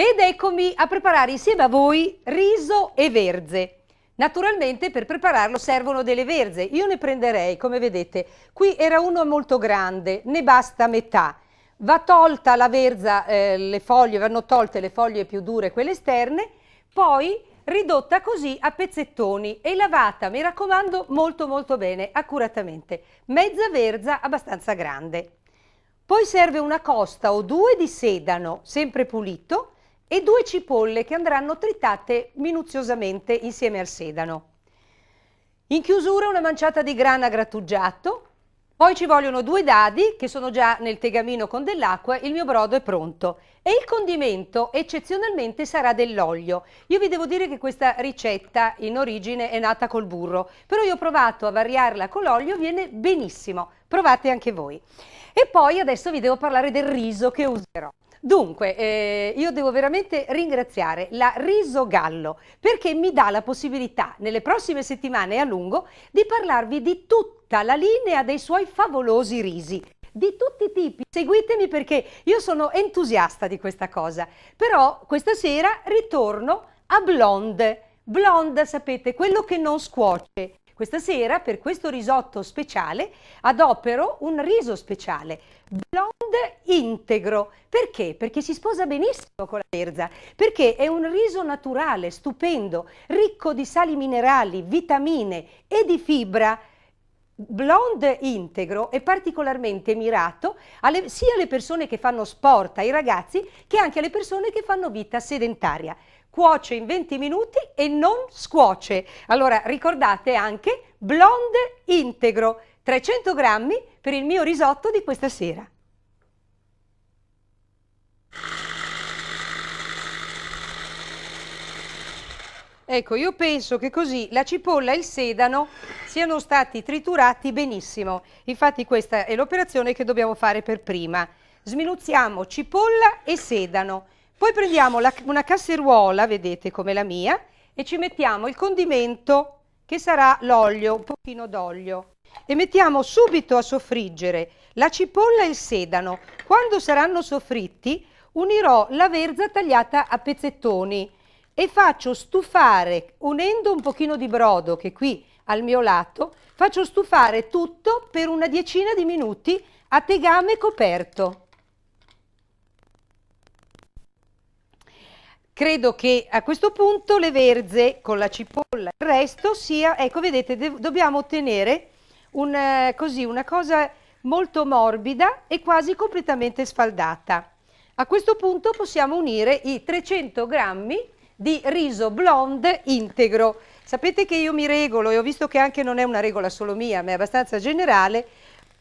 Ed eccomi a preparare insieme a voi riso e verze. Naturalmente per prepararlo servono delle verze, io ne prenderei, come vedete, qui era uno molto grande, ne basta metà. Va tolta la verza, eh, le foglie, vanno tolte le foglie più dure, quelle esterne, poi ridotta così a pezzettoni e lavata, mi raccomando, molto molto bene, accuratamente. Mezza verza abbastanza grande. Poi serve una costa o due di sedano, sempre pulito, e due cipolle che andranno tritate minuziosamente insieme al sedano. In chiusura una manciata di grana grattugiato, poi ci vogliono due dadi che sono già nel tegamino con dell'acqua, il mio brodo è pronto e il condimento eccezionalmente sarà dell'olio. Io vi devo dire che questa ricetta in origine è nata col burro, però io ho provato a variarla con l'olio, viene benissimo, provate anche voi. E poi adesso vi devo parlare del riso che userò. Dunque, eh, io devo veramente ringraziare la Riso Gallo perché mi dà la possibilità nelle prossime settimane a lungo di parlarvi di tutta la linea dei suoi favolosi risi di tutti i tipi. Seguitemi perché io sono entusiasta di questa cosa. Però questa sera ritorno a Blonde. Blonde, sapete, quello che non scuoce, questa sera per questo risotto speciale adopero un riso speciale, blonde integro. Perché? Perché si sposa benissimo con la verza, perché è un riso naturale, stupendo, ricco di sali minerali, vitamine e di fibra. Blonde integro è particolarmente mirato alle, sia alle persone che fanno sport, ai ragazzi, che anche alle persone che fanno vita sedentaria cuoce in 20 minuti e non scuoce. Allora ricordate anche blonde integro, 300 grammi per il mio risotto di questa sera. Ecco, io penso che così la cipolla e il sedano siano stati triturati benissimo. Infatti questa è l'operazione che dobbiamo fare per prima. Sminuzziamo cipolla e sedano poi prendiamo la, una casseruola, vedete come la mia, e ci mettiamo il condimento che sarà l'olio, un pochino d'olio. E mettiamo subito a soffriggere la cipolla e il sedano. Quando saranno soffritti unirò la verza tagliata a pezzettoni e faccio stufare, unendo un pochino di brodo che è qui al mio lato, faccio stufare tutto per una diecina di minuti a tegame coperto. Credo che a questo punto le verze con la cipolla, il resto sia, ecco vedete, dobbiamo ottenere un, eh, così, una cosa molto morbida e quasi completamente sfaldata. A questo punto possiamo unire i 300 grammi di riso blonde integro. Sapete che io mi regolo e ho visto che anche non è una regola solo mia, ma è abbastanza generale.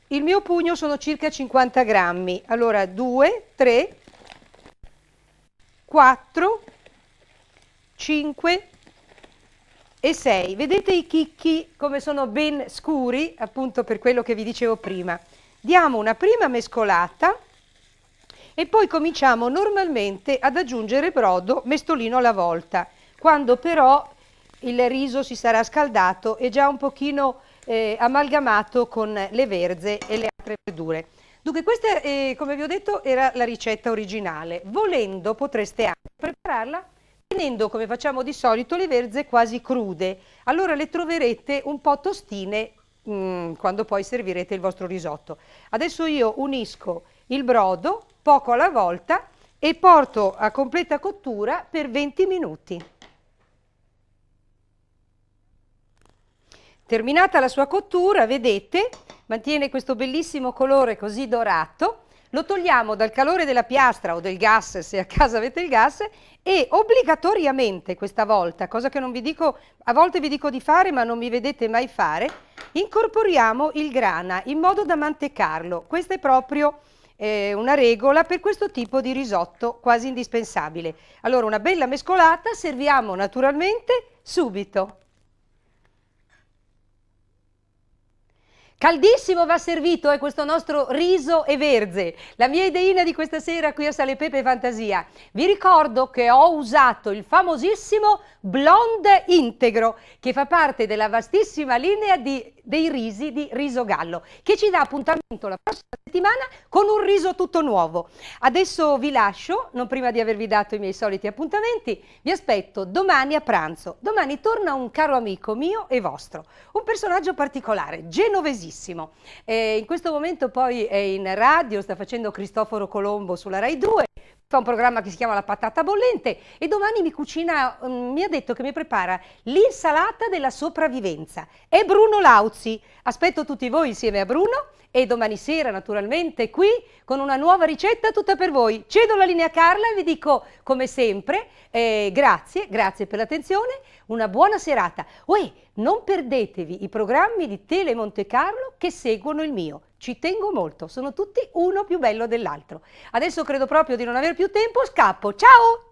Il mio pugno sono circa 50 grammi, allora 2, 3, 4, 5 e 6. Vedete i chicchi come sono ben scuri, appunto per quello che vi dicevo prima. Diamo una prima mescolata e poi cominciamo normalmente ad aggiungere brodo mestolino alla volta, quando però il riso si sarà scaldato e già un pochino eh, amalgamato con le verze e le altre verdure. Dunque questa, eh, come vi ho detto, era la ricetta originale. Volendo potreste anche prepararla tenendo, come facciamo di solito, le verze quasi crude. Allora le troverete un po' tostine mh, mm, quando poi servirete il vostro risotto. Adesso io unisco il brodo poco alla volta e porto a completa cottura per 20 minuti. Terminata la sua cottura, vedete, mantiene questo bellissimo colore così dorato, lo togliamo dal calore della piastra o del gas, se a casa avete il gas, e obbligatoriamente questa volta, cosa che non vi dico, a volte vi dico di fare ma non mi vedete mai fare, incorporiamo il grana in modo da mantecarlo. Questa è proprio eh, una regola per questo tipo di risotto quasi indispensabile. Allora una bella mescolata, serviamo naturalmente subito. Caldissimo va servito è eh, questo nostro riso e verze, la mia ideina di questa sera qui a Sale Pepe Fantasia. Vi ricordo che ho usato il famosissimo Blonde Integro, che fa parte della vastissima linea di, dei risi di Risogallo, che ci dà appuntamento la prossima settimana con un riso tutto nuovo. Adesso vi lascio, non prima di avervi dato i miei soliti appuntamenti, vi aspetto domani a pranzo. Domani torna un caro amico mio e vostro, un personaggio particolare, genovesissimo. Eh, in questo momento poi è in radio, sta facendo Cristoforo Colombo sulla Rai 2, fa un programma che si chiama La patata bollente e domani mi cucina, mm, mi ha detto che mi prepara l'insalata della sopravvivenza. È Bruno Lauzi. Aspetto tutti voi insieme a Bruno e domani sera naturalmente qui con una nuova ricetta tutta per voi. Cedo la linea a Carla e vi dico come sempre eh, grazie, grazie per l'attenzione, una buona serata. Uè, non perdetevi i programmi di Tele Monte Carlo che seguono il mio. Ci tengo molto, sono tutti uno più bello dell'altro. Adesso credo proprio di non aver più tempo, scappo. Ciao!